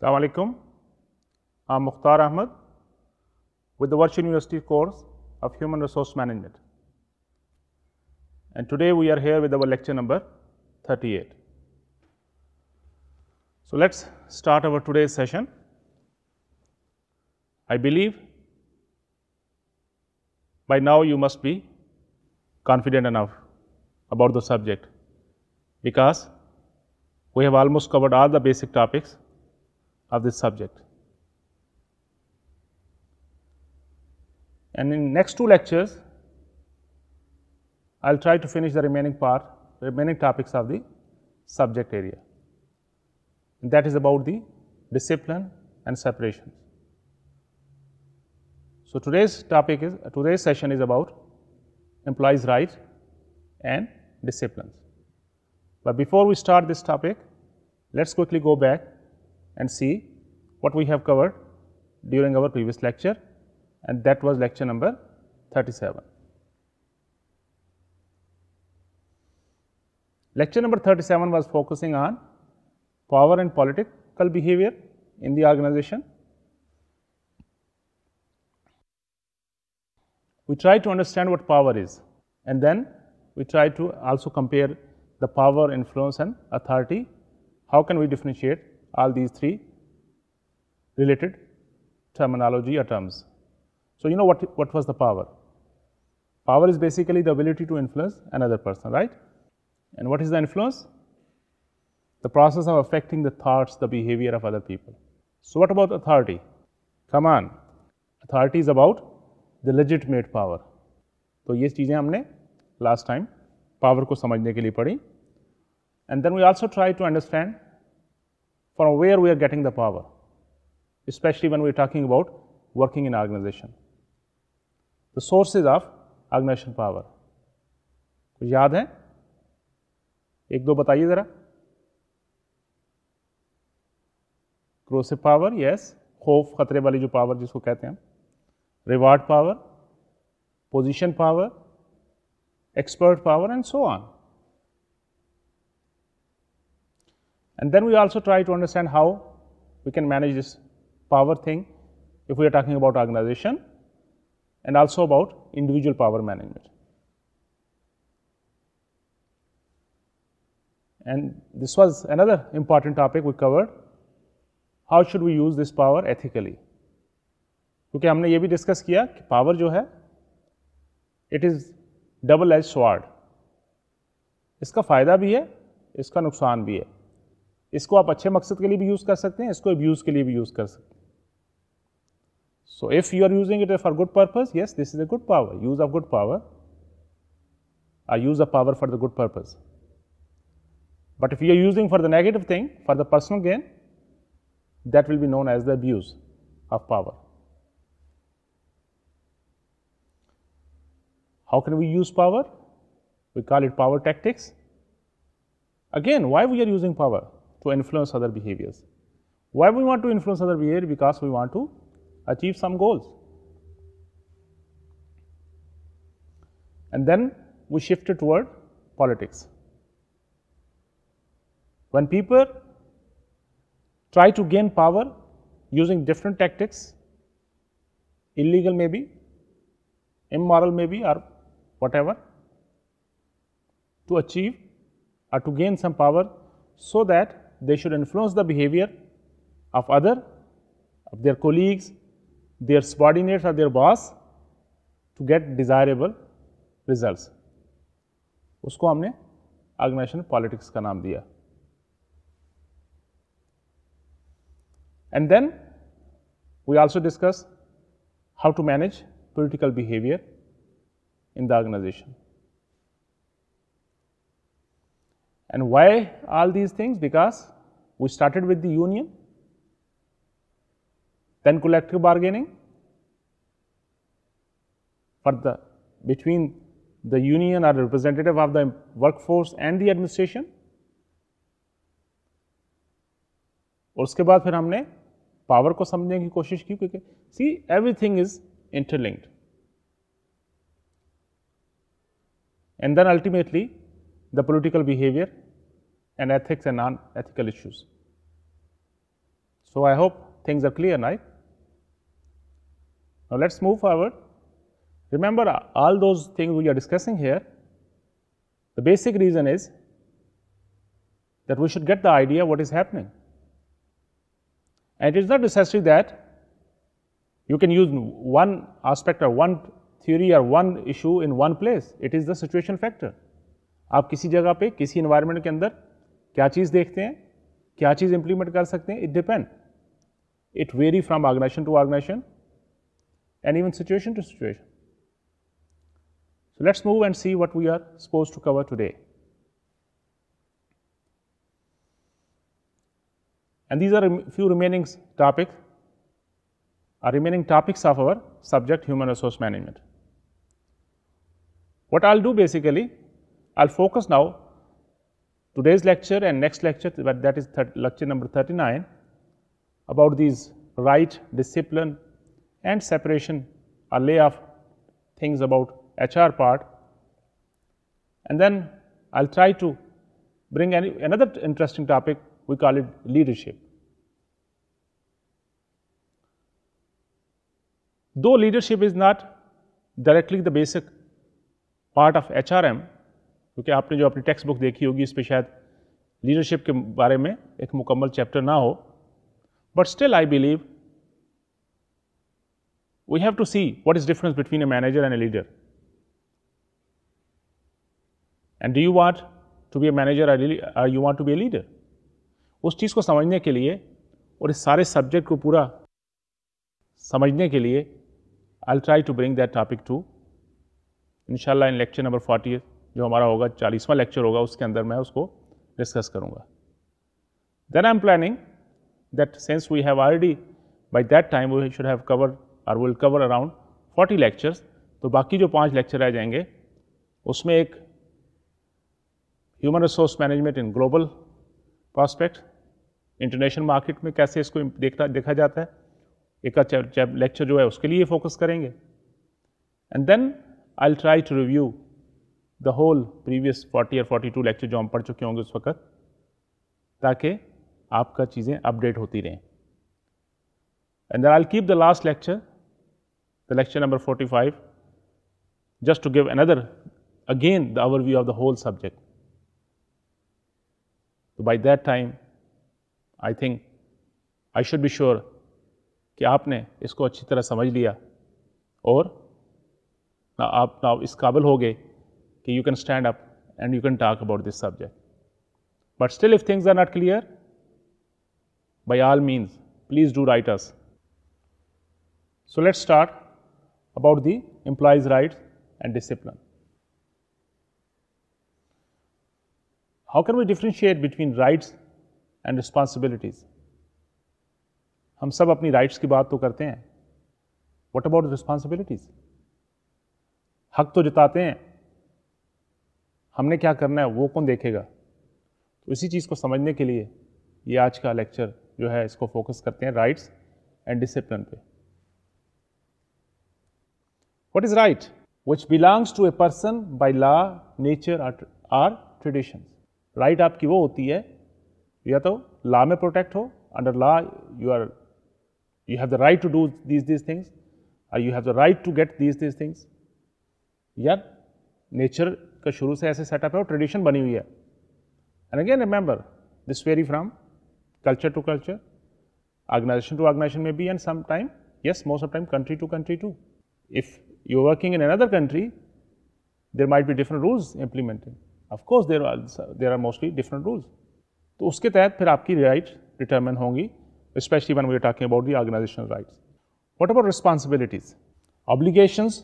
Assalamu alaikum. I'm Mukhtar Ahmed with the Virtual University course of Human Resource Management. And today we are here with our lecture number 38. So, let us start our today's session. I believe by now you must be confident enough about the subject because we have almost covered all the basic topics of this subject. And in next two lectures, I will try to finish the remaining part, remaining topics of the subject area. And that is about the discipline and separation. So, today's topic is, today's session is about employees' right and disciplines. But before we start this topic, let us quickly go back and see what we have covered during our previous lecture and that was lecture number 37. Lecture number 37 was focusing on power and political behavior in the organization. We try to understand what power is and then we try to also compare the power, influence and authority. How can we differentiate all these three related terminology or terms. So you know what, what was the power? Power is basically the ability to influence another person, right? And what is the influence? The process of affecting the thoughts, the behavior of other people. So what about authority? Come on, authority is about the legitimate power. So, ये we have last time power को समझने and then we also try to understand from where we are getting the power. especially when we're talking about working in organization. The sources of organization power. कुछ याद है एक दो बताइए ज़रा corrosive power yes खौफ खतरे वाली जो पावर जिसको कहते हैं हम reward power position power expert power and so on. And then we also try to understand how we can manage this power thing if we are talking about organization and also about individual power management. And this was another important topic we covered. How should we use this power ethically? Because we have discussed this that power jo hai, it is double-edged sword. It has a benefit and it has a benefit. You can use it for good purpose you can use it so, if you are using it for good purpose, yes, this is a good power, use of good power or use of power for the good purpose. But if you are using for the negative thing, for the personal gain, that will be known as the abuse of power. How can we use power? We call it power tactics. Again, why we are using power? To influence other behaviors. Why we want to influence other behavior? Because we want to achieve some goals. And then we shifted toward politics. When people try to gain power using different tactics, illegal maybe, immoral maybe, or whatever, to achieve or to gain some power so that they should influence the behavior of other, of their colleagues, their subordinates or their boss to get desirable results. Usko humne organisation politics ka naam diya, and then we also discuss how to manage political behavior in the organization. And why all these things? Because we started with the union then collective bargaining for the between the union or the representative of the workforce and the administration. और उसके बाद फिर हमने power को समझने की कोशिश की क्योंकि see everything is interlinked and then ultimately the political behavior and ethics and non ethical issues. So, I hope things are clear now. Now, let us move forward. Remember uh, all those things we are discussing here. The basic reason is that we should get the idea what is happening. And it is not necessary that you can use one aspect or one theory or one issue in one place. It is the situation factor. आप किसी जगह पे किसी environment के अंदर क्या चीज़ देखते हैं क्या चीज़ implement कर सकते हैं it depend it vary from organisation to organisation and even situation to situation. So let's move and see what we are supposed to cover today. And these are a few remaining topics, are remaining topics of our subject human resource management. What I'll do basically, I'll focus now today's lecture and next lecture, but that is lecture number 39 about these right discipline and separation a lay of things about HR part. And then I will try to bring any, another interesting topic, we call it leadership. Though leadership is not directly the basic part of HRM, क्योंकि आपने जो अपनी text book देखी होगी इस पर शायद leadership के बारे we have to see what is difference between a manager and a leader. And do you want to be a manager or uh, you want to be a leader? اس چیز کو سمجھنے کے لیے اور اس سارے سبجیکٹ کو پورا سمجھنے کے لیے I'll try to bring that topic to Inshallah, in lecture number 40 جو ہمارا ہوگا 40 لیکچر ہوگا اس کے اندر میں اس کو discuss Then I'm planning that since we have already by that time we should have covered और विल कवर अराउंड 40 लेक्चर्स तो बाकी जो पांच लेक्चर रह जाएंगे उसमें एक human resource management in global prospect international market में कैसे इसको देखा देखा जाता है एक लेक्चर अच्छा जो है उसके लिए फोकस करेंगे and then I try to review the whole previous 40 या 42 लेक्चर जो हम पढ़ चुके होंगे उस वक्त ताकि आपका चीज़ें अपडेट होती रहें and I keep the last lecture the lecture number 45 just to give another again the overview of the whole subject by that time i think i should be sure ki aapne isko achhi tarah samajh liya aur now aap now is qabil ho you can stand up and you can talk about this subject but still if things are not clear by all means please do write us so let's start about the employees' rights and discipline. How can we differentiate between rights and responsibilities? hum sab apni rights ki baat to karte hain What about responsibilities? haq to jitate hain humne kya karna hai wo kon dekhega तो इसी चीज़ को समझने के लिए ये आज का lecture जो है इसको फोकस करते हैं राइट्स एंड डिसिप्लिन पे what is right, which belongs to a person by law, nature or traditions. Right up वो होती है या तो law में protect under law you are you have the right to do these these things or you have the right to get these these things या nature का शुरू से ऐसे setup tradition बनी हुई है and again remember this vary from culture to culture organization to organization maybe and sometime yes most of the time country to country too if You're working in another country, there might be different rules implemented. Of course, there are there are mostly different rules. तो उसके तहत फिर आपकी right determine होंगी specially one we are talking about the organisational rights what about responsibilities obligations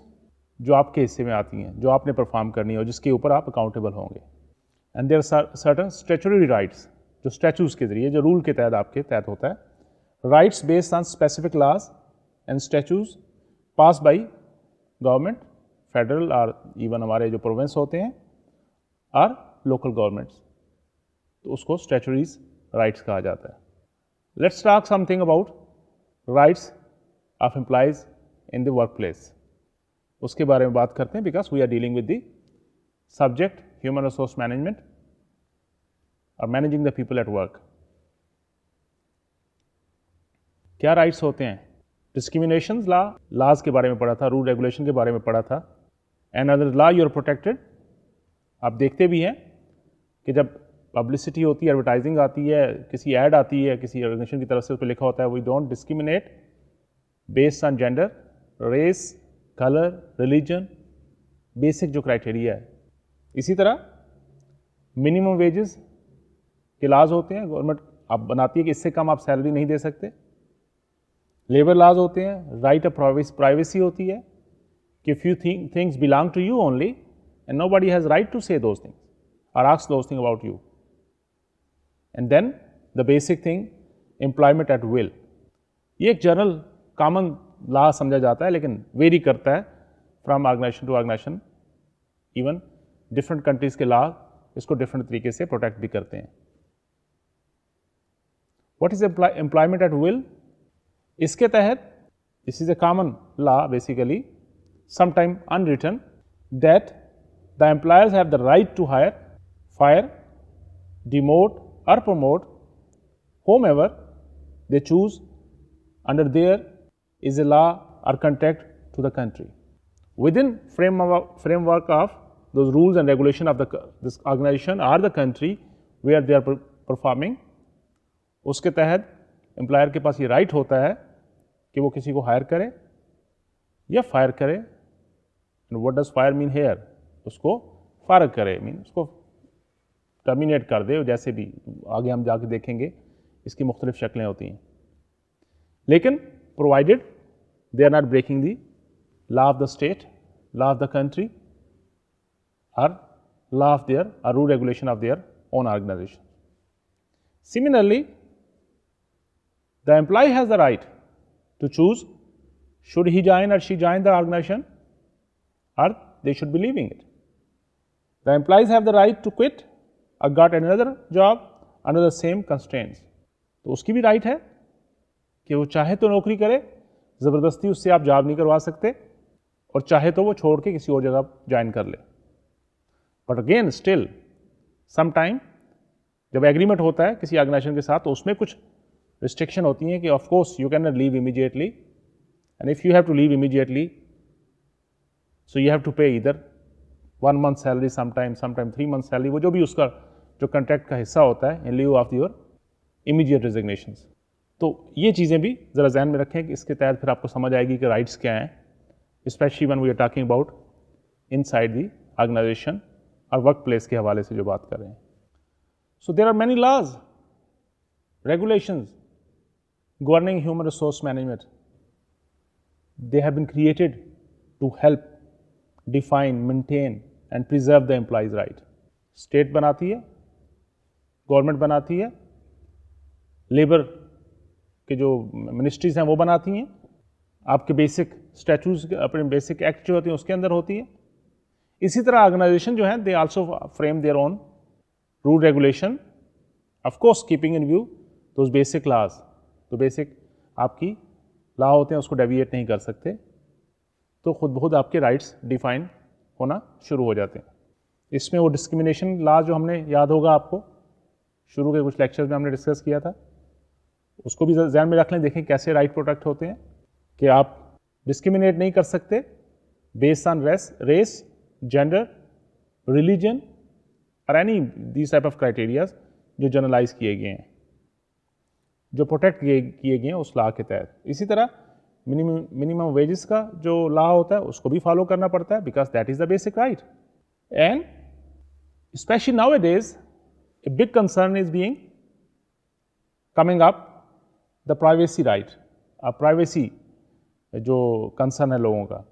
जो आपके हिस्से में आती हैं जो आपने परफॉर्म करनी है और जिसके ऊपर आप अकाउंटेबल होंगे and there certain statutory rights जो स्टैचूज के जरिए जो रूल के तहत आपके तहत होता है rights based on specific laws and statutes pass by government federal और इवन हमारे जो प्रोविंस होते हैं और लोकल गवर्नमेंट्स तो उसको स्टैचुरीज राइट्स कहा जाता है let's talk something about rights of employees in the work place उसके बारे में बात करते हैं because we are dealing with the subject human resource management और managing the people at work क्या राइट्स होते हैं डिस्क्रिमिनेशन ला लाज के बारे में पढ़ा था रूल रेगुलेशन के बारे में पढ़ा था and other law you are protected आप देखते भी हैं कि जब पब्लिसिटी होती है एडवर्टाइजिंग आती है किसी ऐड आती है किसी ऑर्गेनाइजेशन की तरफ से उस पर लिखा होता है we don't discriminate based on gender race colour religion basic जो क्राइटेरिया है इसी तरह मिनिमम वेजेस के लाज होते हैं गवर्नमेंट आप बनाती है कि इससे कम आप सैलरी नहीं दे सकते लेबर लॉज होते हैं राइट ऑफ प्राइवेसी होती है कि few thing things belong to you only and nobody has right to say those things और ask those thing about you and then the basic thing employment at will ये एक general common law समझा जाता है लेकिन vary करता है from organisation to organisation even different countries के लॉ इसको डिफरेंट तरीके से प्रोटेक्ट भी करते हैं what is employment at will इसके तहत this is a common law basically sometime unwritten that the employers have the right to hire fire demote or promote whomever they choose under there is a law or contract to the country within framework of those rules and regulation of the this organization or the country where they are performing उसके तहत employer के पास ये right right होता है कि वो किसी को हायर करें या फायर करें and what does fire mean here उसको फायर करे मीन उसको टर्मिनेट कर दे जैसे भी आगे हम जाके देखेंगे इसकी मुख्तलिफ शक्लें होती हैं लेकिन provided they are not breaking the law of the state law of the country or law of their or rule regulation of their own organisation similarly the employee has the right to choose should he join or she join the organization or they should be leaving it. The employees have the right to quit or got another job under the same constraints. तो उसकी भी right है कि वो चाहे तो नौकरी करे ज़बरदस्ती उससे आप जॉब नहीं करवा सकते और चाहे तो वो छोड़ के किसी और जगह ज्वाइन कर ले but again still some time जब एग्रीमेंट होता है किसी ऑर्गेनाइजेशन के साथ तो उसमें कुछ रिस्ट्रिक्शन होती हैं कि of course you can not leave immediately and if you have to leave immediately so you have to pay इधर one month salary sometime sometime three month salary वो जो भी उसका जो कंट्रैक्ट का हिस्सा होता है in lieu of your immediate resignation तो ये चीज़ें भी ज़रा जहन में रखें कि इसके तहत फिर आपको समझ आएगी कि राइट्स क्या हैं specially one we are talking about inside the organization और वर्क प्लेस के हवाले से जो बात कर रहे हैं so there are many laws regulations governing human resource management they have been created to help define maintain and preserve the employees right state banati hai government banati hai labor के जो मिनिस्ट्रीज हैं वो बनाती हैं आपके basic statutes apne basic act jo hote hain uske andar hoti hai isi tarah organization jo hain they also frame their own rule regulation of course keeping in view those basic laws तो basic आपकी law होते हैं उसको deviate नहीं कर सकते तो खुद बहुत आपके राइट्स डिफाइन होना शुरू हो जाते हैं इसमें वो डिस्क्रिमिनेशन लॉ जो हमने याद होगा आपको शुरू के कुछ लेक्चर्स में हमने डिस्कस किया था उसको भी ध्यान में रख लें देखें कैसे राइट प्रोडक्ट होते हैं कि आप डिस्क्रिमिनेट नहीं कर सकते based on race race gender religion और any these type of criterias जो जर्नलाइज किए गए हैं जो प्रोटेक्ट किए किए गए हैं उस लॉ के तहत इसी तरह मिनिमम मिनिमम वेजेस का जो लॉ होता है उसको भी फॉलो करना पड़ता है because that is the basic right and specially now it is a big concern is being coming up the privacy right a privacy जो कंसर्न है लोगों का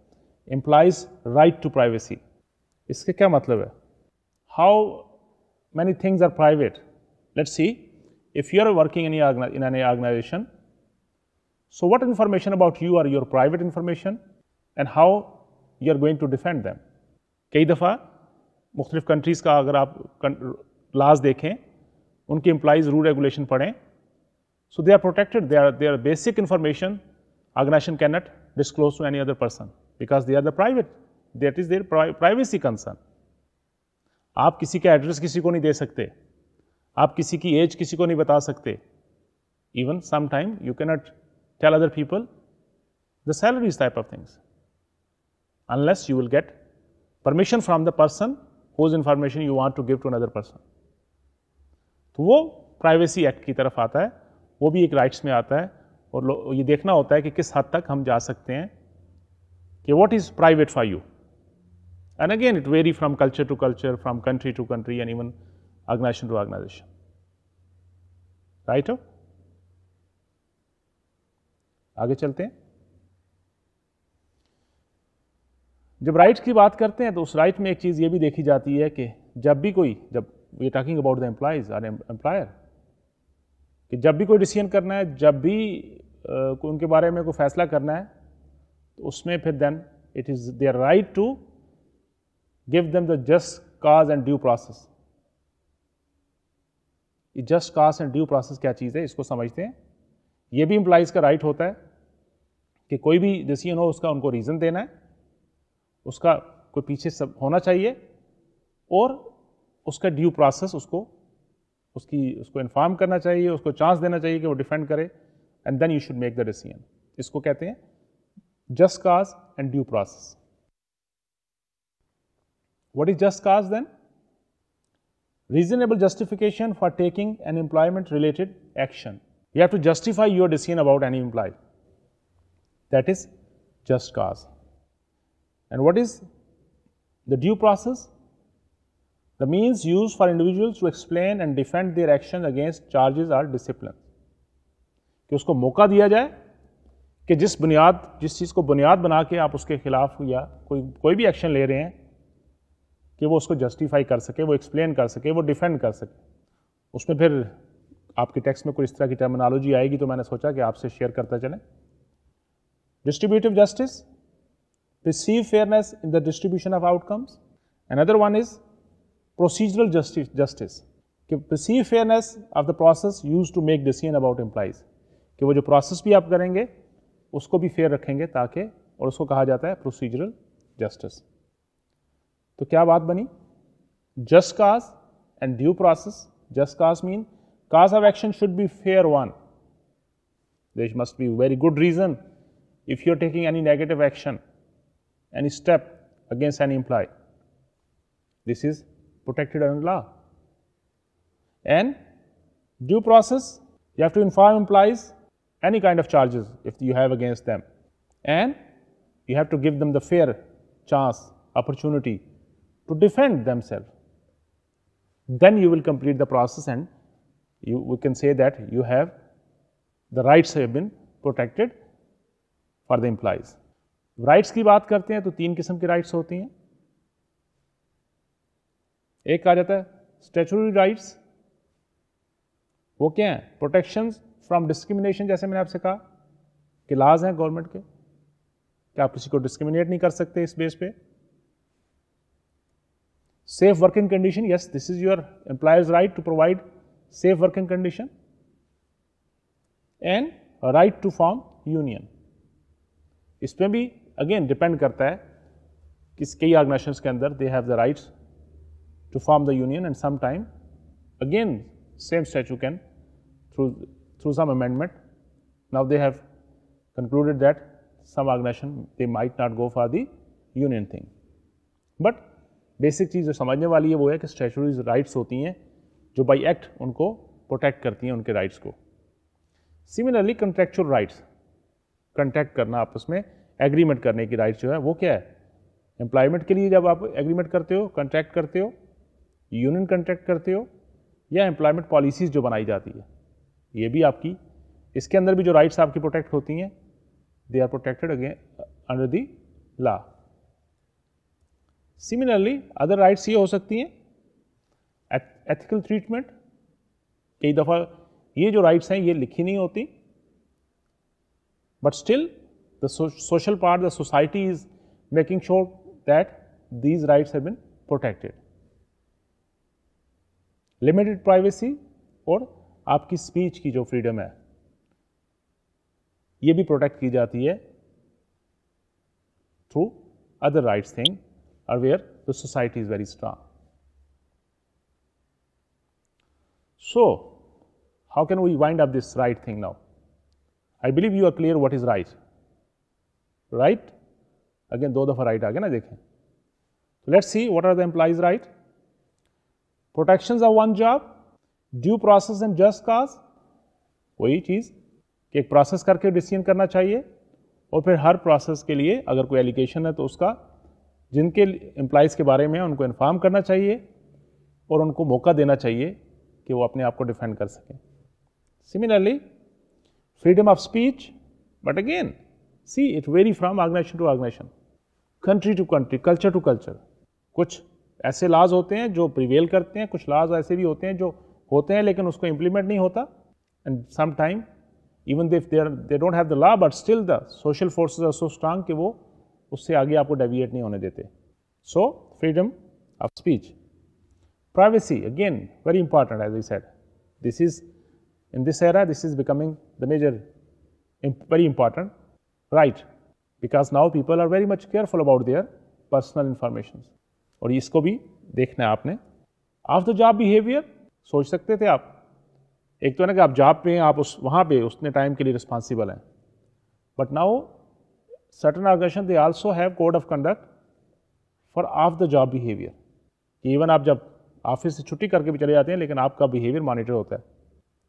एम्प्लाइज राइट टू प्राइवेसी इसके क्या मतलब है how many things are private let's see if you are working in, in any organization, so what information about you are your private information and how you are going to defend them? कई दफ़ा मुख्तलिफ़ countries का अगर आप लाज देखें उनके employees rule regulation पढ़ें so they are protected they are they are basic information organization can not disclose to any other person because they are the private that is their privacy आप किसी का एड्रेस किसी को नहीं दे सकते आप किसी की एज किसी को नहीं बता सकते even sometime you cannot tell other people the salaries type of things unless you will get permission from the person whose information you want to give to another person तो वो प्राइवेसी एक्ट की तरफ आता है वो भी एक rights में आता है और ये देखना होता है कि किस हद तक हम जा सकते हैं कि what is private for you and again it vary from culture to culture from country to country and even organization to organization. Right हो आगे चलते हैं जब राइट्स की बात करते हैं तो उस राइट में एक चीज़ ये भी देखी जाती है कि जब भी कोई जब we talking about the employees or employer कि जब भी कोई डिसीजन करना है जब भी कोई उनके बारे में कोई फैसला करना है तो उसमें फिर then it is their right to give them the just cause and due process just cause and due process क्या चीज़ है इसको समझते हैं ये भी इम्प्लाइज का राइट होता है कि कोई भी डिसीजन हो उसका उनको रीज़न देना है उसका कोई पीछे सब होना चाहिए और उसका ड्यू प्रोसेस उसको उसकी उसको इन्फॉर्म करना चाहिए उसको चांस देना चाहिए कि वो डिफेंड करे and then you should make the decision इसको कहते हैं just cause and due process what is just cause then reasonable justification for taking an employment related action. You have to justify your decision about any employee. That is just cause. And what is the due process? The means used for individuals to explain and defend their actions against charges or discipline. ki usko mauka diya jaye ki jis buniyad jis cheez ko buniyad bana ke aap uske khilaf ya koi koi bhi action le rahe hain कि वो उसको justify कर सके वो explain कर सके वो defend कर सके उसमें फिर आपके टेक्स्ट में कोई इस तरह की टर्मिनोलॉजी आएगी तो मैंने सोचा कि आपसे शेयर करता चलें distributive justice fairness in the distribution of outcomes and other one is procedural justice justice कि receive fairness of the process use to make decision about employees कि वो जो प्रोसेस भी आप करेंगे उसको भी फेयर रखेंगे ताकि और उसको कहा जाता है प्रोसीजरल जस्टिस तो क्या बात बनी just cause and due process just cause mean cause of action should be fair one there must be very good if you're taking any negative action, any step against any employee. This is protected under law. And due process, you have to inform employees any kind of charges if you have against them. And you have to give them the fair chance, opportunity to defend themselves. Then you will complete the process and you, we can say that you have the rights have been protected for the employees. Rights ki baat karte hain, to teen किस्म की rights होती hain. Ek kaha jata hai, statutory rights, wo kya है Protections from discrimination, jaise मैंने aapse kaha, कि laws hain government ke. कि आप किसी को डिस्क्रिमिनेट नहीं कर सकते इस बेस पे Safe working condition, yes, this is your employer's right to provide safe working condition and right to form union. इसमें may be again करता on किस कई ऑर्गेनाइजेशन के अंदर they have they have the rights to form the union and sometime again same statute can through some amendment. Now they have concluded that some organization they might not go for the union thing. But basic चीज़ जो समझने वाली है वो है कि स्टेचुरीज rights होती हैं जो बाई एक्ट उनको प्रोटेक्ट करती हैं उनके राइट्स को सिमिलरली कंट्रेक्चुअल राइट्स कंट्रैक्ट करना आपस में एग्रीमेंट करने की राइट्स जो है वो क्या है एम्प्लॉयमेंट के लिए जब आप एग्रीमेंट करते हो कंट्रैक्ट करते हो यूनियन कंट्रैक्ट करते हो या एम्प्लॉयमेंट पॉलिसीज़ जो बनाई जाती है ये भी आपकी इसके अंदर भी जो राइट्स आपकी प्रोटेक्ट होती हैं they are protected again under the law similarly other rights ये हो सकती हैं एथिकल ट्रीटमेंट कई दफ़ा ये जो राइट्स हैं ये लिखी नहीं होती but still the social part the society is making sure that these rights है बिन प्रोटेक्टेड लिमिटेड प्राइवेसी और आपकी स्पीच की जो फ्रीडम है ये भी प्रोटेक्ट की जाती है through other rights thing or where the society is very strong. So, how can we wind up this right thing now? I believe you are clear what is right. Right? Again, दो दफा right Again, ना So, let's see what are the implies right. Protections of one job, due process and just cause, वही चीज़ कि एक process करके decision करना चाहिए और फिर हर प्रोसेस के लिए अगर कोई एलिगेशन है तो उसका जिनके एम्प्लॉयज़ के बारे में उनको इन्फॉर्म करना चाहिए और उनको मौका देना चाहिए कि वो अपने आप को डिफेंड कर सकें similarly freedom of speech but again see it vary from organisation to organization country to country culture to culture कुछ ऐसे लाज होते हैं जो प्रिवेल करते हैं कुछ लाज ऐसे भी होते हैं जो होते हैं लेकिन उसको इम्प्लीमेंट नहीं होता and some time even they they don't have the law but still the social forces are so strong कि वो उससे आगे आपको डेविएट नहीं होने देते so freedom of speech privacy again very important as i said this is in this era this is becoming the major very important right because now people are very much careful about their personal information और इसको भी देखना है आपने after job behaviour सोच सकते थे आप एक तो ना कि आप जॉब पे हैं आप उस वहाँ पे उतने टाइम के लिए रिस्पॉन्सिबल हैं but now certain organization they also have code of conduct for off the job behavior कि even आप जब ऑफिस से छुट्टी करके भी चले जाते हैं लेकिन आपका बिहेवियर मॉनिटर होता है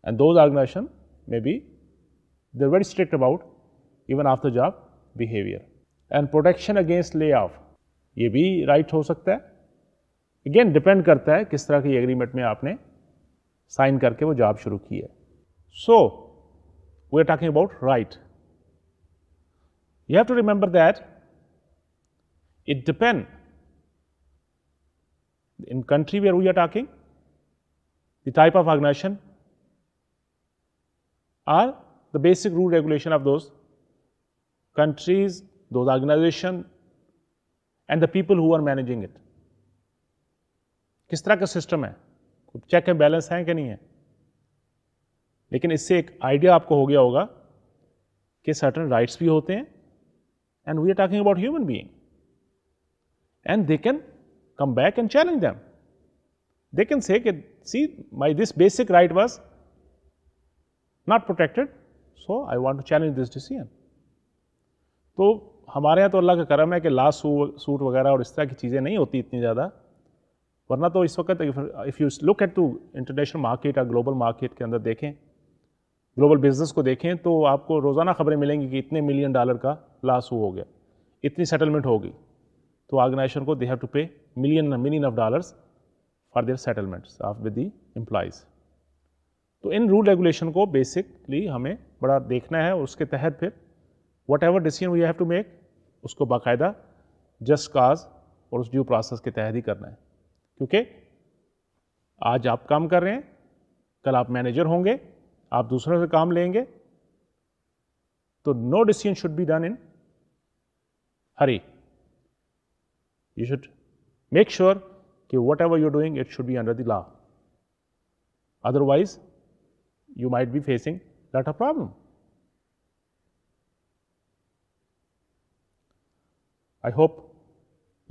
and those organization may be there very strict about even off the job behaviour and protection against lay off ये भी राइट right हो सकता है अगेन डिपेंड करता है किस तरह की एग्रीमेंट में आपने साइन करके वो जॉब शुरू की है so we are talking about right You have to remember that it depends. In country where we are talking, the type of organization are the basic rule regulation of those countries, those organization and the people who are managing it. किस तरह का system है check and balance हैं कि नहीं है लेकिन इससे एक आइडिया आपको हो गया होगा कि सर्टन राइट्स भी होते हैं and we are talking about human being and they can come back and challenge them they can say that see my this basic right was not protected so i want to challenge this decision तो हमारे यहाँ तो अल्लाह का करम है कि last suit वगैरह और इस तरह की चीज़ें नहीं होती इतनी ज़्यादा वरना तो इस वक्त if you look at to international market या ग्लोबल मार्केट के अंदर देखें ग्लोबल बिजनेस को देखें तो आपको रोज़ाना खबरें मिलेंगी कि इतने मिलियन डॉलर का लॉस हो गया इतनी सेटलमेंट होगी तो ऑर्गेनाइजेशन को they have to pay million million of dollars for their settlements of with the employees तो इन रूल रेगुलेशन को बेसिकली हमें बड़ा देखना है और उसके तहत फिर whatever decision we have to make उसको बाकायदा जस्ट काज और उस ड्यू प्रोसेस के तहत ही करना है क्योंकि आज आप काम कर रहे हैं कल आप मैनेजर होंगे आप दूसरों से काम लेंगे तो no decision should be done in hurry you should make sure कि whatever you doing it should be under the law otherwise you might be facing that a problem I hope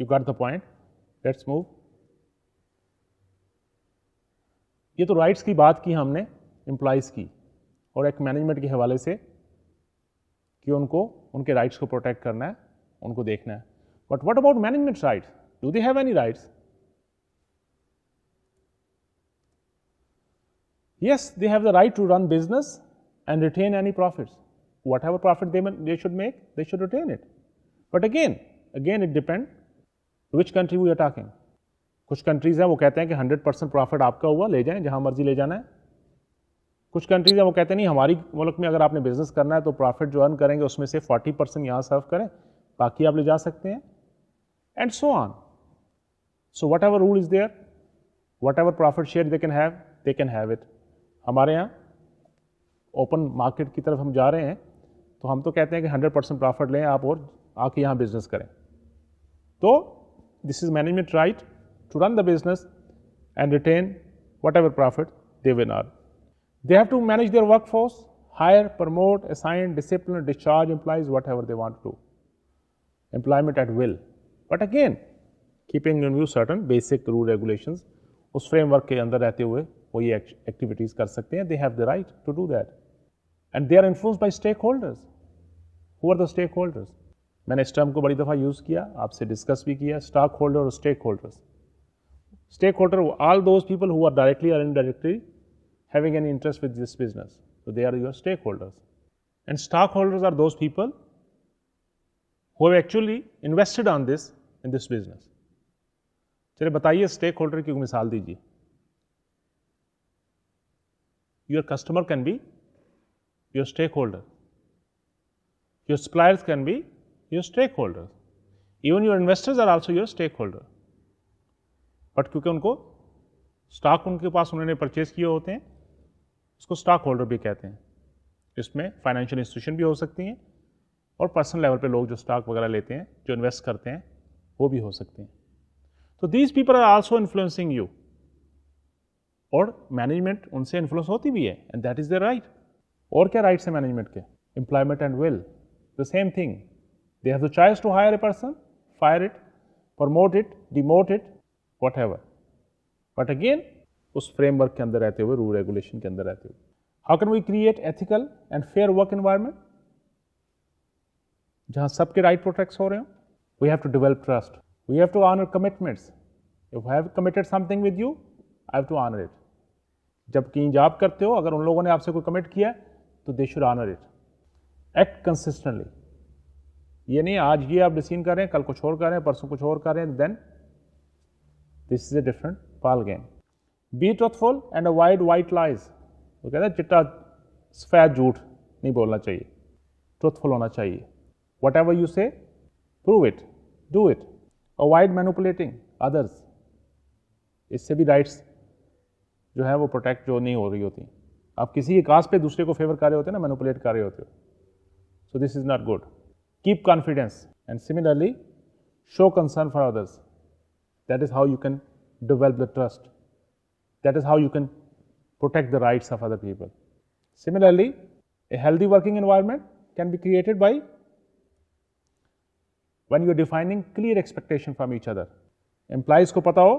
you got the point. Let's move. ये तो rights की बात की हमने employees की और एक मैनेजमेंट के हवाले से कि उनको उनके राइट्स को प्रोटेक्ट करना है उनको देखना है but what about management right do they have any rights yes they have the right to run business and retain any profits whatever profit they, they should make they should retain it but again again it depend which country we are talking कुछ countries हैं वो कहते हैं कि 100 percent profit आपका हुआ ले जाएं जहां मर्जी ले जाना है कुछ कंट्रीज हैं वो कहते नहीं हमारी मुल्क में अगर आपने बिजनेस करना है तो प्रॉफिट जो अर्न करेंगे उसमें से 40 परसेंट यहाँ सर्व करें बाकी आप ले जा सकते हैं and so on so whatever rule is there whatever profit share they can have they can have it हमारे यहाँ ओपन मार्केट की तरफ हम जा रहे हैं तो हम तो कहते हैं कि हंड्रेड परसेंट प्रॉफिट लें आप और आके यहाँ बिजनेस करें तो this is management right to run the business and retain whatever profit they win are They have to manage their workforce, hire, promote, assign, discipline, discharge employees, whatever they want to do. Employment at will. But again, keeping in view certain basic rule regulations, उस framework ke अंदर रहते huye wo ये activities कर sakte hain. They have the right to do that. And they are influenced by stakeholders. Who are the stakeholders? मैंने इस term को बड़ी दफ़ा यूज़ किया आपसे डिस्कस भी किया स्टॉक होल्डर और stakeholders stakeholder all those people who are having an interest with this business. So they are your stakeholders. And stockholders are those people who have actually invested on this in this business. चलिए बताइए stake holder की मिसाल दीजिए your customer can be your stakeholder your suppliers can be your stakeholder even your investors are also your stakeholder but क्योंकि उनको stock उनके पास उन्होंने purchase किए होते हैं इसको स्टॉक होल्डर भी कहते हैं इसमें फाइनेंशियल इंस्टीट्यूशन भी हो सकती हैं और पर्सनल लेवल पे लोग जो स्टॉक वगैरह लेते हैं जो इन्वेस्ट करते हैं वो भी हो सकते हैं तो these people are also influencing you और मैनेजमेंट उनसे इन्फ्लुएंस होती भी है and that is the right और क्या राइट्स हैं मैनेजमेंट के employment and well the same thing they have the choice to hire a person fire it promote it demote it it, ever but again उस framework के अंदर रहते हुए rule regulation के अंदर रहते हुए how can we create ethical and fair work environment जहां सबके राइट प्रोटेक्ट हो रहे हो we have to develop trust we have to honour commitments if have committed something with you I have to honour it जब कहीं job करते हो अगर उन लोगों ने आपसे कोई कमिट किया तो they should honour it act consistently ये नहीं आज ये आप डिसीन कर रहे हैं कल कुछ और कर रहे हैं परसों कुछ और कर रहे हैं then this is a different ball game be truthful and avoid white lies वो कहते हैं चिट्टा सफ़ेद झूठ नहीं बोलना चाहिए ट्रुथफुल होना चाहिए whatever you say prove it do it avoid manipulating others इससे भी राइट्स जो है वो प्रोटेक्ट जो नहीं हो रही होती आप किसी एक कास्ट पे दूसरे को फेवर कर रहे होते हो ना मैनुपुलेट कर रहे होते हो so this is not good keep confidence and similarly show concern for others that is how you can develop the trust That is how you can protect the rights of other people. Similarly, a healthy working environment can be created by when you are defining clear expectation from each other. Employees ko pata ho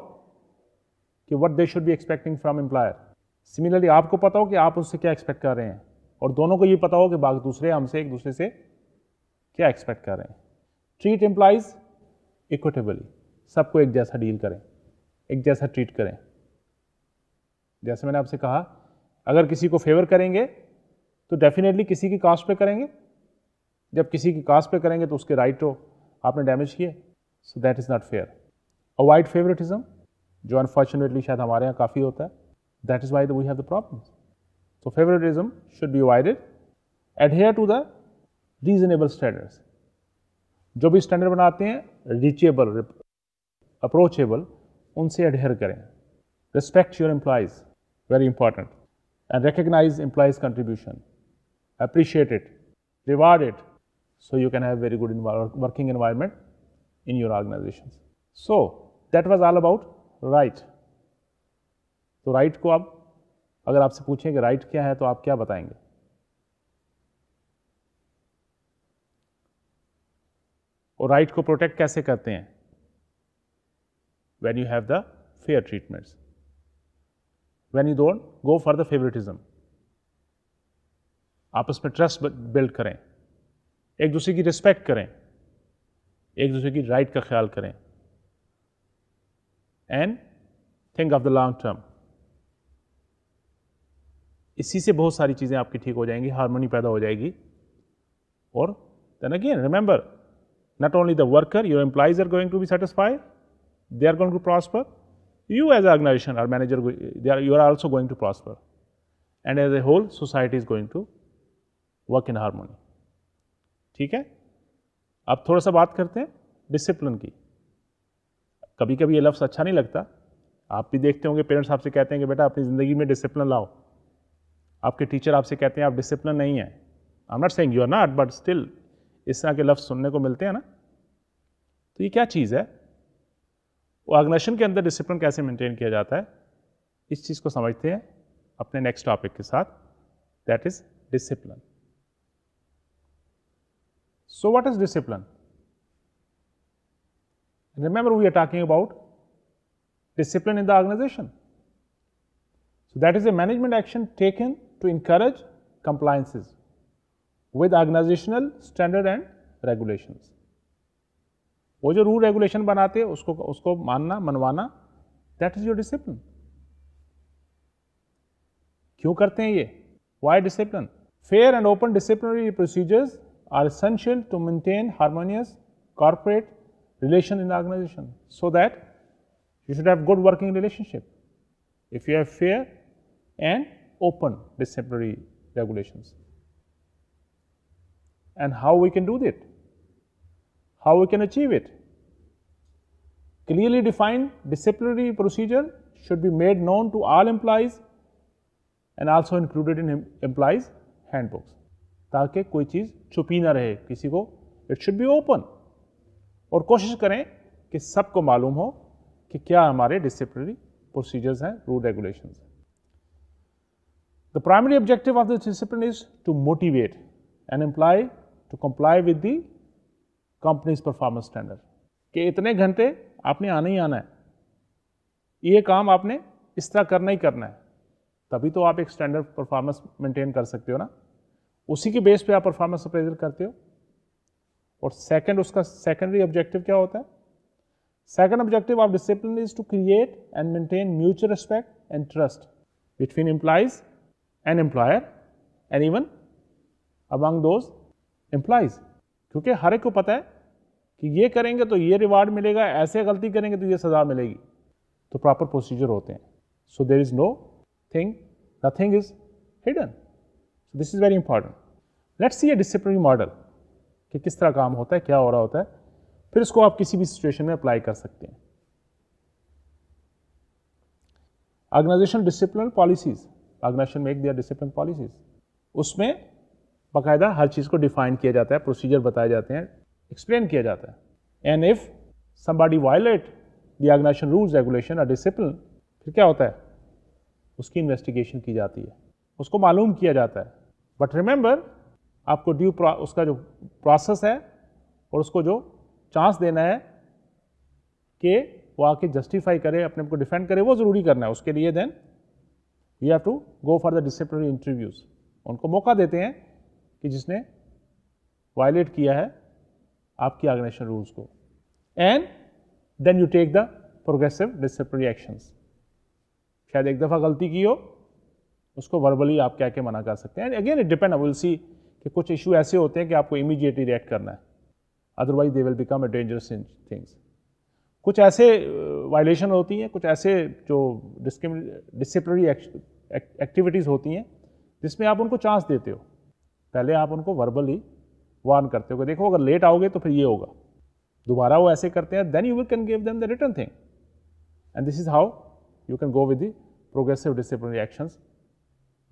ki what they should be expecting from employer. Similarly, आपको pata ho ki aap usse kya expect कर रहे हैं और दोनों को ये पता हो कि बाकी दूसरे हमसे एक दूसरे से क्या एक्सपेक्ट कर रहे हैं ट्रीट एम्प्लाइज इक्विटेबली सबको ek jaisa deal करें ek jaisa treat करें जैसे मैंने आपसे कहा अगर किसी को फेवर करेंगे तो डेफिनेटली किसी की कास्ट पे करेंगे जब किसी की कास्ट पे करेंगे तो उसके राइट हो आपने डैमेज किए so that is not fair avoid favouritism जो अनफॉर्चुनेटली शायद हमारे यहाँ काफ़ी होता है that is why we have the problem so favouritism should be avoided adhere to the reasonable standards जो भी स्टैंडर्ड बनाते हैं रीचेबल अप्रोचेबल उनसे एडहेयर करें respect your employees very important. And recognize employee's contribution. Appreciate it, reward it, so you can have very good env working environment in your organizations. So that was all about right. So right ko ab, agar aap se पूछें ki right kya hai, to aap kya batayenge? और right ko protect kaise karte hain? when you have the fair treatments. when you don't go for the favoritism आपस में trust build करें एक दूसरे की respect करें एक दूसरे की राइट का ख्याल करें and think of the long term इसी से बहुत सारी चीज़ें आपकी ठीक हो जाएंगी हारमोनी पैदा हो जाएगी और then again remember not only the worker your employees are going to be satisfied they are going to prosper you as an organization or manager, they are, you are also going to prosper. And as a whole, society is going to work in harmony. ठीक है अब थोड़ा सा बात करते हैं discipline की कभी कभी ये लफ्स अच्छा नहीं लगता आप भी देखते होंगे पेरेंट्स आपसे कहते हैं कि बेटा अपनी ज़िंदगी में डिसिप्लिन लाओ आपके टीचर आपसे कहते हैं आप डिसिप्लिन नहीं है I am not saying you are not but still इस तरह के लफ्स सुनने को मिलते हैं ना तो ये क्या चीज़ है ऑर्गनाइजेशन के अंदर डिसिप्लिन कैसे मेंटेन किया जाता है इस चीज़ को समझते हैं अपने नेक्स्ट टॉपिक के साथ that is discipline so what is discipline remember we are talking about discipline in the organization so that is a management action taken to encourage compliances with organizational standard and regulation वो जो rule regulation बनाते हैं उसको उसको मानना मनवाना that is your discipline क्यों करते हैं ये why discipline fair and open disciplinary procedures are essential to maintain harmonious corporate relation in organization so that you should have good working relationship if you have fair and open disciplinary regulations and how we can do it how we can achieve it. Clearly defined disciplinary procedure should be made known to all employees and also included in employees handbooks ताकि कोई चीज़ छुपी ना रहे किसी को it should be open और कोशिश करें कि सबको मालूम हो कि क्या हमारे डिसिप्लिनरी प्रोसीजर्स हैं रूल रेगुलेशन हैं the primary objective of this discipline is to motivate an employee to comply with the company's performance standard कि इतने घंटे आपने आना ही आना है ये काम आपने इस तरह करना ही करना है तभी तो आप एक स्टैंडर्ड परफॉर्मेंस मेंटेन कर सकते हो ना उसी के बेस पे आप परफॉर्मेंस अप्रेजल करते हो और सेकंड उसका सेकेंडरी ऑब्जेक्टिव क्या होता है second objective of discipline is to create and maintain mutual respect and trust between employees and employer and even among those employees क्योंकि हर एक को पता है कि ये करेंगे तो ये रिवार्ड मिलेगा ऐसे गलती करेंगे तो ये सज़ा मिलेगी तो प्रॉपर प्रोसीजर होते हैं so there is no thing nothing is hidden this is very important let's see a disciplinary model कि किस तरह काम होता है क्या हो रहा होता है फिर इसको आप किसी भी सिचुएशन में अप्लाई कर सकते हैं organization discipline policies organization make their discipline policies उसमें बाकायदा हर चीज़ को डिफाइन किया जाता है प्रोसीजर बताए जाते हैं एक्सप्लेन किया जाता है and if somebody violate the organization rules regulation और डिसिप्लिन फिर क्या होता है उसकी इन्वेस्टिगेशन की जाती है उसको मालूम किया जाता है बट रिमेंबर आपको ड्यू उसका जो प्रोसेस है और उसको जो चांस देना है कि वो आके जस्टिफाई करे अपने को डिफेंड करे वो ज़रूरी करना है उसके लिए then you have to go for the disciplinary interviews उनको मौका देते हैं कि जिसने वायलेट किया है आपकी ऑर्गेनाइजेशन रूल्स को and then you take the progressive disciplinary actions शायद एक दफ़ा गलती की हो उसको वर्बली आप क्या क्या मना कर सकते हैं and again it depend will see कि कुछ इशू ऐसे होते हैं कि आपको इमीडिएटली रिएक्ट करना है otherwise they will become a dangerous in things कुछ ऐसे वायलेशन uh, होती हैं कुछ ऐसे जो डिसिप्लिनरी एक्टिविटीज़ होती हैं जिसमें आप उनको चांस देते हो पहले आप उनको वर्बली वार्न करते हो देखो अगर लेट आओगे तो फिर ये होगा दोबारा वो ऐसे करते हैं then you can give them the written thing and this is how you can go with the progressive disciplinary actions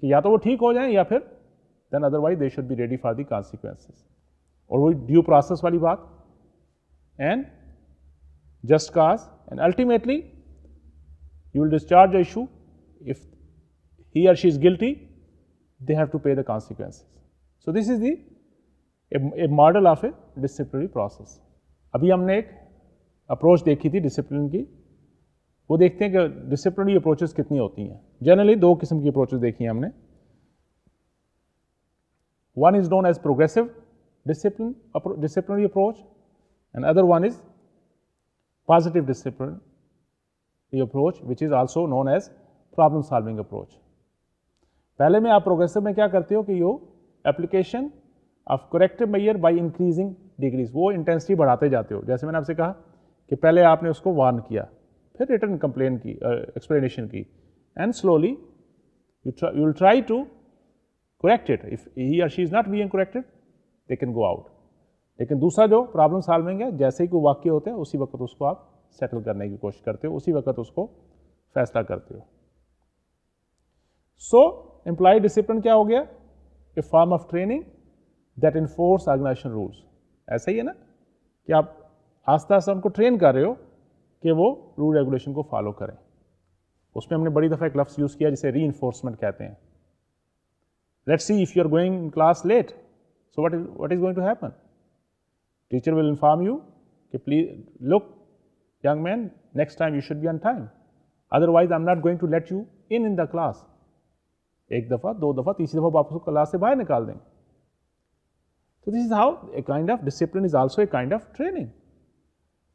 कि या तो वो ठीक हो जाए या फिर then otherwise they should be ready for the consequences और वही ड्यू प्रोसेस वाली बात and just cause and ultimately you will discharge issue if he or she is guilty they have to pay the consequences so this is the a model of a disciplinary process अभी हमने एक approach देखी थी discipline की वो देखते हैं कि डिसिप्लिनरी अप्रोचेस कितनी होती हैं जनरली दो किस्म की अप्रोचेस देखी हैं हमने one is known as progressive discipline disciplinary approach and other one is positive discipline approach which is also known as problem solving approach पहले में आप प्रोग्रेसिव में क्या करते हो कि you application of corrective measure by increasing degrees वो intensity बढ़ाते जाते हो जैसे मैंने आपसे कहा कि पहले आपने उसको वार्न किया फिर रिटर्न कंप्लेन की एक्सप्लेनेशन uh, की and slowly you try to correct it if he or she is not being corrected they can go out लेकिन दूसरा जो प्रॉब्लम सॉल्विंग है जैसे ही कोई वाक्य होते हैं उसी वक्त उसको आप सेटल करने की कोशिश करते हो उसी वक्त उसको फैसला करते हो सो एम्प्लॉय डिसिप्लिन क्या हो गया a form of training that enforce organisation rules ऐसा ही है ना कि आप आस्ता आस्ता उनको ट्रेन कर रहे हो कि वो रूल रेगुलेशन को फॉलो करें उसमें हमने बड़ी दफ़ा एक लफ्स यूज़ किया जिसे री कहते हैं let see if you are going in class late so what is what is going to happen teacher will inform you कि please look young man next time you should be on time otherwise I am not going to let you in in the class एक दफ़ा दो दफ़ा तीसरी दफ़ा वापस class से बाहर निकाल देंगे तो this is how a kind of discipline is also a kind of training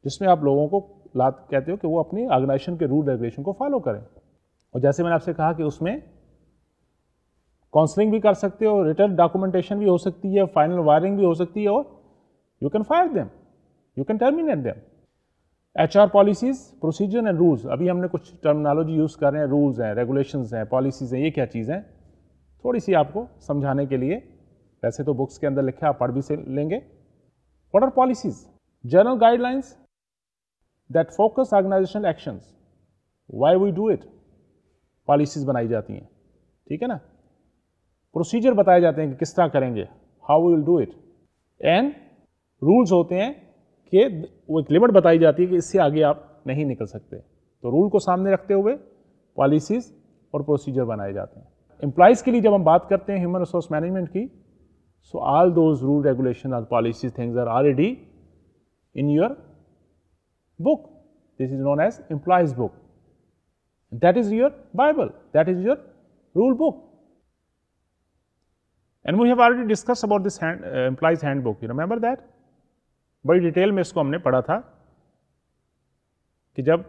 जिसमें आप लोगों को लात कहते हो कि वो अपनी ऑर्गेनाइजेशन के रूल रेगुलेशन को फॉलो करें और जैसे मैंने आपसे कहा कि उसमें काउंसलिंग भी कर सकते हो रिटर्न डॉक्यूमेंटेशन भी हो सकती है फाइनल वायरिंग भी हो सकती है और you can fire them you can terminate them H R policies procedure and rules अभी हमने कुछ टर्मिनोलॉजी यूज़ कर रहे हैं रूल्स हैं रेगुलेशन हैं पॉलिसीज़ हैं ये क्या चीज़ें थोड़ी सी आपको समझाने के लिए वैसे तो बुक्स के अंदर लिखे आप पढ़ भी से लेंगे what are policies general guidelines that focus organisational action why we do it policies बनाई जाती हैं ठीक है ना प्रोसीजर बताए जाते हैं कि किस तरह करेंगे how will do it and rules होते हैं कि वो एक लिमिट बताई जाती है कि इससे आगे आप नहीं निकल सकते तो रूल को सामने रखते हुए पॉलिसीज़ और प्रोसीजर बनाए जाते हैं एम्प्लॉयज़ के लिए जब हम बात करते हैं ह्यूमन रिसोर्स मैनेजमेंट की So all those rule regulation or policies things are already in your book. This is known as employee's book. That is your Bible. That is your rule book. And we have already discussed about this hand, uh, employee's handbook. You remember that? बड़ी detail में इसको हमने पढ़ा था कि जब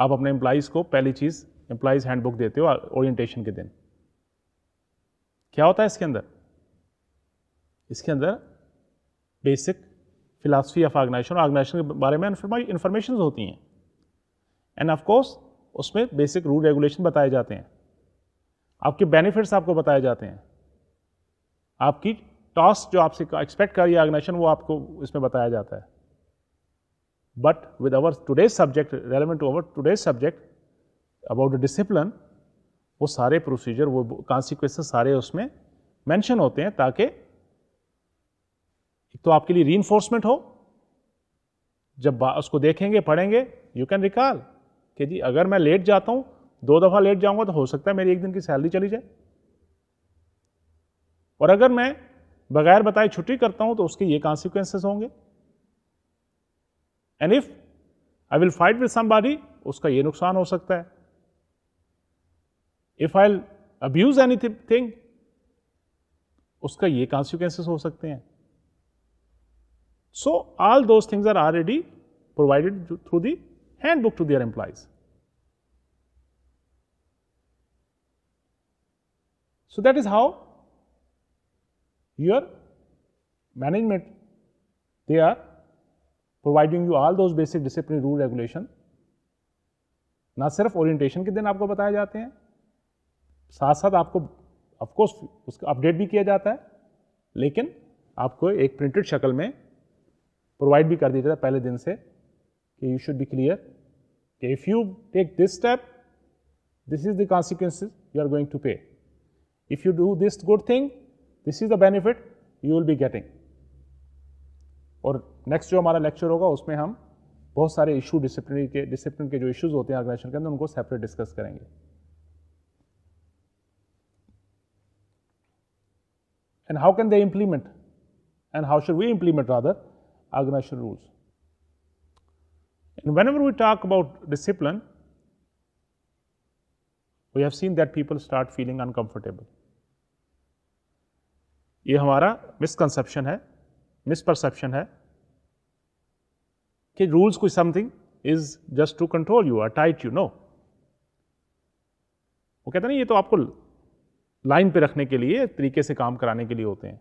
आप अपने एम्प्लाइज को पहली चीज़ एम्प्लाइज हैंडबुक देते हो ओरिएंटेशन के दिन क्या होता है इसके अंदर इसके अंदर बेसिक फिलासफी ऑफ ऑर्गेनाइजेशन और ऑर्गेनाइजेशन के बारे में इन्फॉर्मेशन होती हैं एंड ऑफकोर्स उसमें बेसिक रूल रेगुलेशन बताए जाते हैं आपके बेनिफिट्स आपको बताए जाते हैं आपकी टास्क जो आपसे एक्सपेक्ट कर रही है ऑर्गेनाइजेशन वो आपको इसमें बताया जाता है but with our today's subject relevant to our today's subject about discipline वो सारे प्रोसीजर वो कॉन्सिक्वेंस सारे उसमें मैंशन होते हैं ताकि तो आपके लिए री हो जब उसको देखेंगे पढ़ेंगे यू कैन रिकॉल कि जी अगर मैं लेट जाता हूं दो दफ़ा लेट जाऊंगा तो हो सकता है मेरी एक दिन की सैलरी चली जाए और अगर मैं बगैर बताए छुट्टी करता हूं तो उसके ये कॉन्सिक्वेंसेस होंगे and if I will fight with somebody उसका ये नुकसान हो सकता है if I abuse any thing उसका ये कॉन्सिक्वेंसेस हो सकते हैं So all those things are already provided through the handbook to their employees. So that is how your management they are providing you all those basic discipline rule regulation ना सिर्फ orientation के दिन आपको बताए जाते हैं साथ साथ आपको ऑफ कोर्स उसका अपडेट भी किया जाता है लेकिन आपको एक प्रिंटेड शक्ल में प्रोवाइड भी कर दिया जाता है पहले दिन से कि you should be clear if you take this step this is the consequence you are going to pay if you do this good thing this is the benefit you will be getting और next जो हमारा lecture होगा उसमें हम बहुत सारे issue discipline के discipline के जो इश्यूज होते हैं ऑर्गेनाइजेशन के अंदर उनको सेपरेट डिस्कस करेंगे and how can they implement and how should we implement rather organization rules. And whenever we talk about discipline, we have seen that people start feeling uncomfortable. ये हमारा misconception है misperception है कि rules कोई something is just to control you or tight you, know वो कहते ना ये तो आपको लाइन पे रखने के लिए तरीके से काम कराने के लिए होते हैं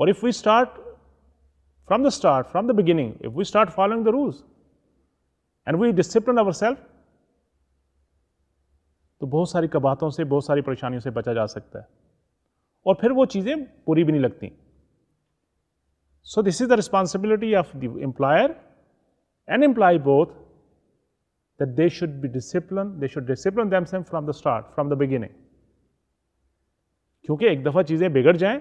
Or if we start from the start, from the beginning, if we start following the rules and we discipline ourselves, तो बहुत सारी कबातों से बहुत सारी परेशानियों से बचा जा सकता है और फिर वो चीज़ें बुरी भी नहीं लगती so this is the responsibility of the employer that they should be disciplined, they should discipline themselves from the start, from the beginning. क्योंकि एक दफ़ा चीज़ें बिगड़ जाएं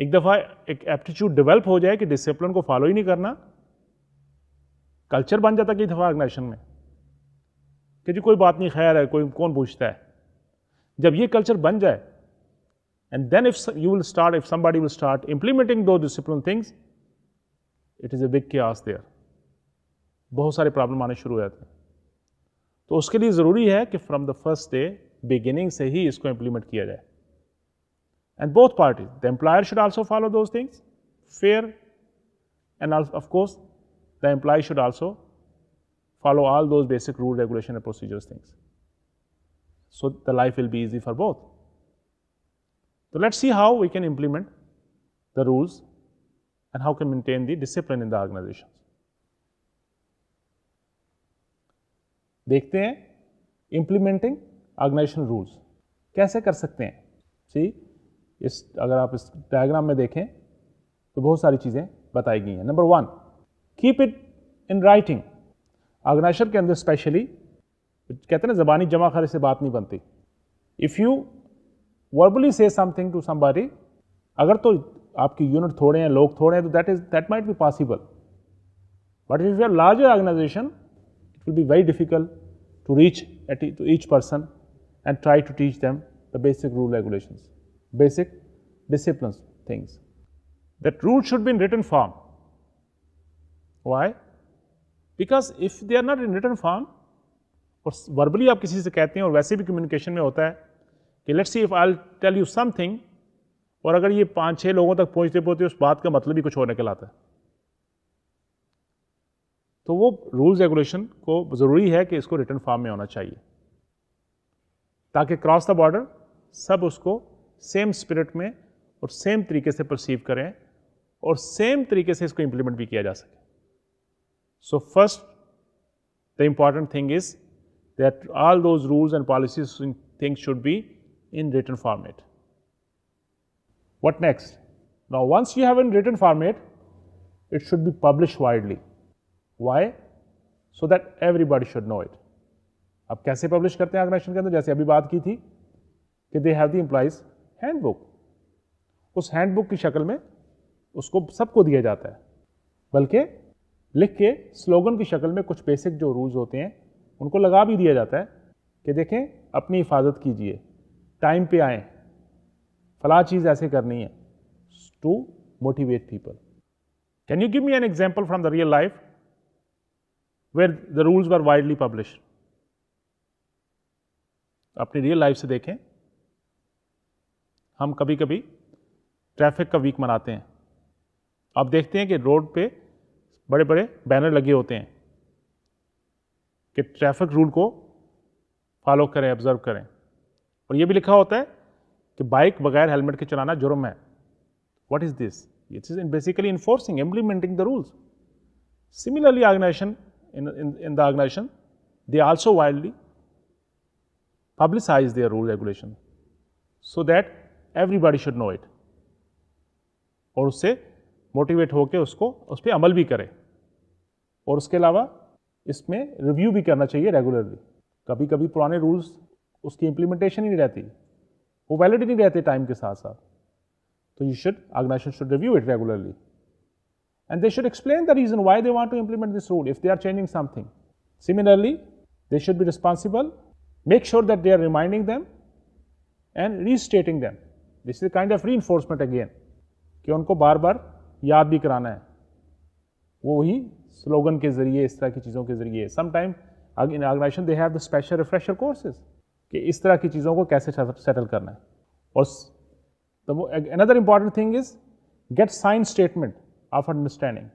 एक दफ़ा एक एप्टीट्यूड डेवलप हो जाए कि डिसिप्लिन को फॉलो ही नहीं करना कल्चर बन जाता कई दफ़ा ऑर्गेनाइजेशन में कि जी कोई बात नहीं खैर है कोई कौन पूछता है जब ये कल्चर बन जाए and then if you will start if somebody will start implementing those discipline things it is a big chaos there बहुत सारे प्रॉब्लम आने शुरू हो जाते हैं तो उसके लिए ज़रूरी है कि from the first day beginning से ही इसको इंप्लीमेंट किया जाए and both parties. The employer should also follow those things, fair, and of course, the employee should also follow all those basic rule, regulation, and procedures things. So, the life will be easy for both. So, let us see how we can implement the rules and how can maintain the discipline in the organization. देखते हैं implementing organization rules कैसे कर सकते हैं see इस अगर आप इस डायग्राम में देखें तो बहुत सारी चीज़ें बताई गई हैं number one keep it in writing organisation के अंदर स्पेशली कहते हैं ना जबानी जमा खरे से बात नहीं बनती if you verbally say something to some अगर तो आपकी यूनिट थोड़े हैं लोग थोड़े हैं तो that is that might be possible but if you are larger organisation it will be very difficult to reach at to each person and try to teach them the basic rule regulations basic disciplines things. That rules should be in written form. Why? Because if they are not in written form, और verbally आप किसी से कहते हैं और वैसे भी communication में होता है कि let's see if I tell you something और अगर ये पांच छह लोगों तक पहुंचते पहुंचते उस बात का मतलब ही कुछ और निकल आता है तो वो रूल्स रेगुलेशन को ज़रूरी है कि इसको रिटर्न फॉर्म में होना चाहिए ताकि क्रॉस द बॉर्डर सब उसको सेम स्पिरिट में और सेम तरीके से परसीव करें और सेम तरीके से इसको इंप्लीमेंट भी किया जा सके so first the important thing is that all those rules and policies thing should be in written format what next now once you have in written format it should be publish widely why so that everybody should know it अब कैसे publish करते हैं organisation के अंदर जैसे अभी बात की थी कि they have the employees handbook उस हैंडबुक की शक्ल में उसको सबको दिया जाता है बल्कि लिख के स्लोगन की शक्ल में कुछ बेसिक जो रूल्स होते हैं उनको लगा भी दिया जाता है कि देखें अपनी हिफाजत कीजिए टाइम पे आएँ फला चीज़ ऐसे करनी है to motivate people can you give me an example from the real life where the rules were widely publish अपनी रियल लाइफ से देखें हम कभी कभी ट्रैफिक का वीक मनाते हैं आप देखते हैं कि रोड पे बड़े बड़े बैनर लगे होते हैं कि ट्रैफिक रूल को फॉलो करें ऑब्ज़र्व करें और यह भी लिखा होता है कि बाइक बगैर हेलमेट के चलाना जुर्म है what is this it is in basically enforcing implementing the rules similarly organisation in the organisation they also wildly publicise their rule regulation so that everybody should know it और उससे motivate होकर उसको उस पर अमल भी करे और उसके अलावा इसमें रिव्यू भी करना चाहिए रेगुलरली कभी कभी पुराने रूल्स उसकी इम्प्लीमेंटेशन ही नहीं रहती वो वैलिड ही नहीं रहते टाइम के साथ साथ तो you should organisation should review it regularly and they should explain the reason why they want to implement this rule if they are changing something. Similarly, they should be responsible, make sure that they are reminding them and restating them. This is kind of reinforcement again कि उनको बार बार याद भी कराना है वो ही slogan के जरिए इस तरह की चीज़ों के जरिए sometime in organisation they have the special refresher courses कि इस तरह की चीज़ों को कैसे सेटल करना है और another important thing is get sign statement of understanding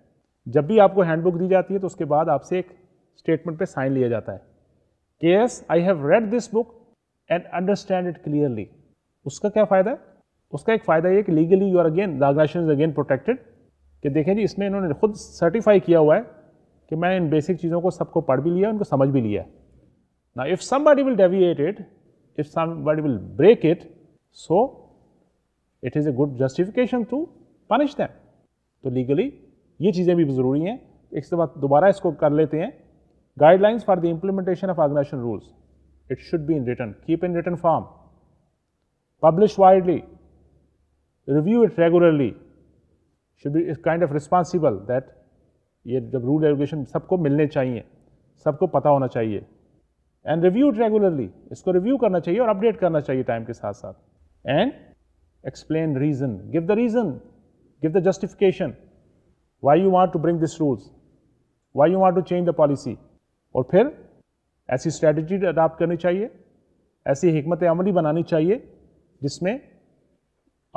जब भी आपको हैंडबुक दी जाती है तो उसके बाद आपसे एक स्टेटमेंट पे साइन लिया जाता है कि yes I have read this book and understand it clearly उसका क्या फ़ायदा है उसका एक फ़ायदा ये कि legally you are again the organisation is again protected कि देखें जी इसमें इन्होंने खुद सर्टिफाई किया हुआ है कि मैंने इन बेसिक चीज़ों को सबको पढ़ भी लिया उनको समझ भी लिया ना if somebody will deviate it if somebody will break it so it is a good justification to punish them तो लीगली ये चीज़ें भी ज़रूरी हैं एक बात दोबारा इसको कर लेते हैं guidelines for the implementation of organisation rules it should be in written keep in written form publish widely review it regularly should be is kind of responsible that ये जब रूल रेगुलेशन सबको मिलने चाहिए सबको पता होना चाहिए एंड रिव्यू इट रेगुलरली इसको रिव्यू करना चाहिए और अपडेट करना चाहिए टाइम के साथ साथ and explain reason give the reason give the justification why you want to bring this rules why you want to change the policy और फिर ऐसी स्ट्रैटेजी अडाप्ट करनी चाहिए ऐसी हमत अमली बनानी चाहिए जिसमें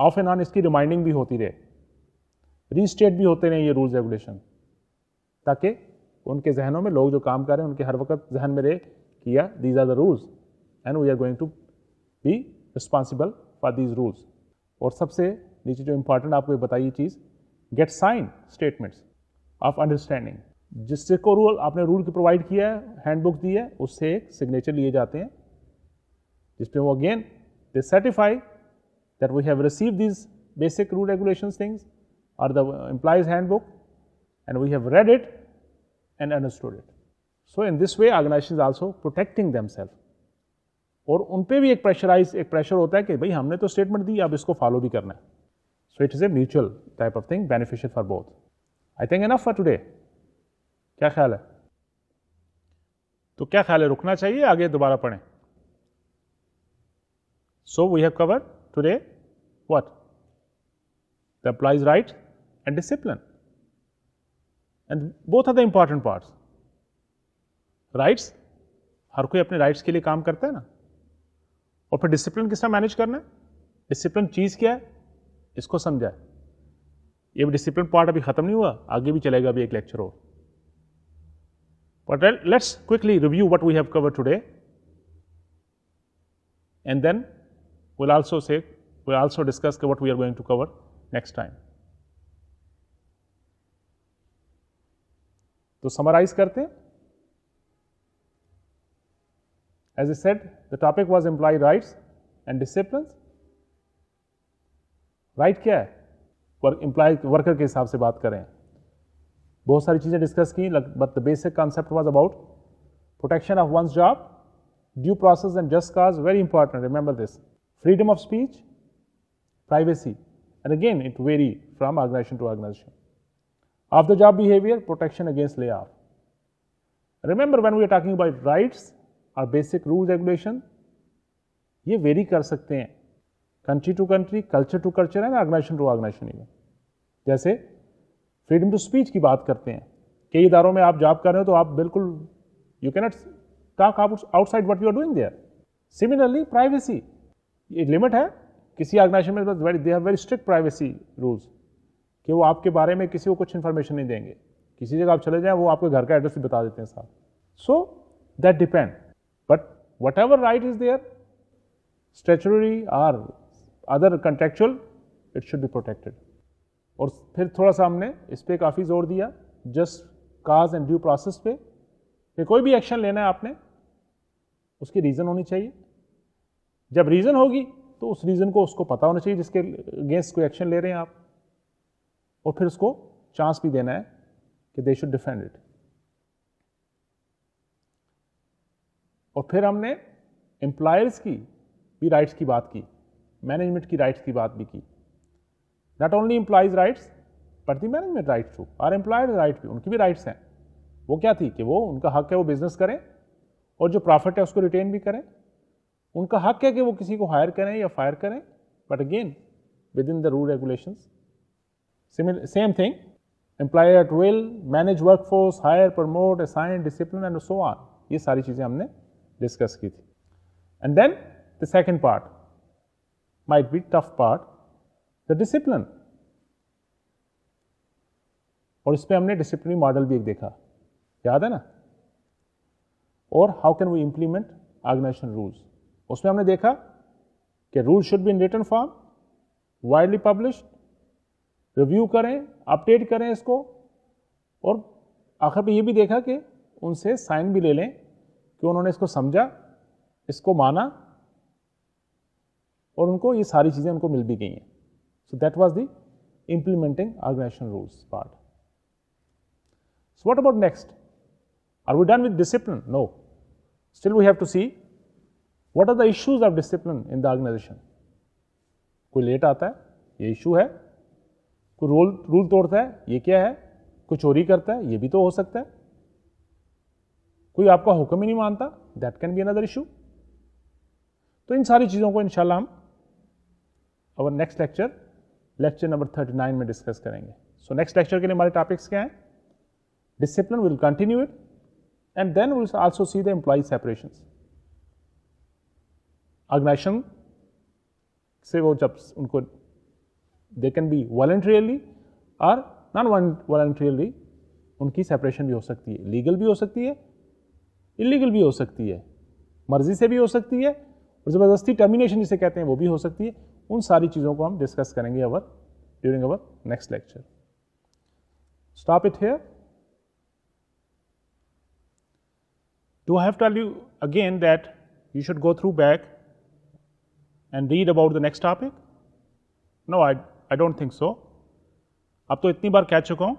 ऑफ एंड ऑन इसकी रिमाइंडिंग भी होती रहे रीस्टेट भी होते रहे ये रूल्स रेगुलेशन ताकि उनके जहनों में लोग जो काम कर रहे हैं उनके हर वक्त जहन में रहे कि या these are the rules and we are going to be responsible for these rules और सबसे नीचे जो इम्पोर्टेंट आपको ये बताइए चीज़ get sign statements of understanding जिससे को रूल आपने रूल की प्रोवाइड किया है हैंडबुक दी है उससे एक सिग्नेचर लिए जाते हैं जिसपे वो again they certify that we have received these basic rule regulations things or the employees handbook and we have read it and understood it. So, in this way organisations also protecting themselves. Or un pe bhi ek pressurized, a pressure hota hai ke bhai humne to statement di, ab isko follow bhi So, it is a mutual type of thing beneficial for both. I think enough for today. Kya khayal hai? To kya khayal hai? Rukna chahiye, aage dobara padhe. So, we have covered today what? The applies right and discipline and both are the important parts. Rights हर कोई अपने rights के लिए काम करता है ना और फिर डिसिप्लिन किस तरह मैनेज करना है डिसिप्लिन चीज़ क्या है इसको समझा है ये भी डिसिप्लिन पार्ट अभी ख़त्म नहीं हुआ आगे भी चलेगा अभी एक लेक्चर और but let's quickly review what we have cover today and we will also say we will also discuss what we are going to cover next time. तो समराइज करते as I said the topic was employ rights and discipline right क्या है employ worker के हिसाब से बात करें बहुत सारी चीज़ें डिस्कस की but the basic concept was about protection of one's job due process and just cause very important remember this freedom of speech, privacy, and again it vary from organization to organization. Of the job behavior, protection against layoff. Remember when we are talking about rights or basic rules regulation, ये vary कर सकते हैं country to country culture to culture and organization to organization even जैसे freedom to speech की बात करते हैं कई इदारों में आप जॉब कर रहे हो तो आप बिल्कुल you cannot talk outside what you are doing there similarly privacy ये लिमिट है किसी ऑर्गेनाइजेशन में very they have very strict privacy rules कि वो आपके बारे में किसी को कुछ इन्फॉर्मेशन नहीं देंगे किसी जगह आप चले जाएं वो आपके घर का एड्रेस भी बता देते हैं साहब so that depend but whatever right is there statutory or other contractual it should be protected और फिर थोड़ा सा हमने इस पर काफ़ी जोर दिया just cause and due process पे कि कोई भी एक्शन लेना है आपने उसकी रीज़न होनी चाहिए जब रीज़न होगी तो उस रीज़न को उसको पता होना चाहिए जिसके अगेंस्ट कोई एक्शन ले रहे हैं आप और फिर उसको चांस भी देना है कि दे शुड डिफेंड इट और फिर हमने एम्प्लॉयर्स की भी राइट्स की बात की मैनेजमेंट की राइट्स की बात भी की not only employees rights but the management rights too और एम्प्लॉयर्स राइट भी उनकी भी राइट्स हैं वो क्या थी कि वो उनका हक है वो बिजनेस करें और जो प्रॉफिट है उसको रिटेन भी करें उनका हक है कि वो किसी को हायर करें या फायर करें but again within the rule regulation same thing employ at will manage workforce hire promote assign discipline and so on ये सारी चीज़ें हमने डिस्कस की थी and then the second part might be tough part the discipline और इस पर हमने डिसिप्लिनरी मॉडल भी एक देखा याद है ना और how can we implement organization rules उसमें हमने देखा कि rule should be in written form widely publish review करें अपडेट करें इसको और आखिर पे ये भी देखा कि उनसे साइन भी ले लें कि उन्होंने इसको समझा इसको माना और उनको ये सारी चीज़ें उनको मिल भी गई हैं so that was the implementing organization rules part So what about next? Are we done with discipline? No. Still we have to see what are the issues of discipline in the organization कोई late आता है ये issue है कोई role rule तोड़ता है ये क्या है कोई चोरी करता है ये भी तो हो सकता है कोई आपका हुक्म ही नहीं मानता that can be another issue तो इन सारी चीज़ों को इनशाला हम और नेक्स्ट लेक्चर लेक्चर नंबर 39 में डिस्कस करेंगे सो नेक्स्ट लेक्चर के लिए हमारे टॉपिक्स क्या है discipline will continue it and then will also see the employee separations organization से वो जब उनको दे कैन बी वॉलेंट्रियली और नॉन वॉलेंट्रियली उनकी सेपरेशन भी हो सकती है लीगल भी हो सकती है इलीगल भी हो सकती है मर्जी से भी हो सकती है और ज़बरदस्ती टर्मिनेशन जिसे कहते हैं वो भी हो सकती है उन सारी चीज़ों को हम डिस्कस करेंगे our during our next lecture stop it here do have have to tell you again that you should go and read about the next topic? No, I, I don't think so. आप तो इतनी बार कह चुका हूँ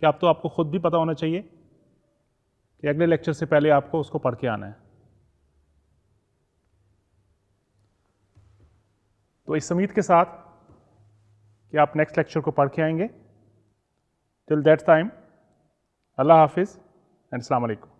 कि आप तो आपको खुद भी पता होना चाहिए कि अगले लेक्चर से पहले आपको उसको पढ़ के आना है तो इस उम्मीद के साथ कि आप नेक्स्ट लेक्चर को पढ़ के आएंगे टिल दैट टाइम अल्लाह हाफिज़ एंड अलैक्म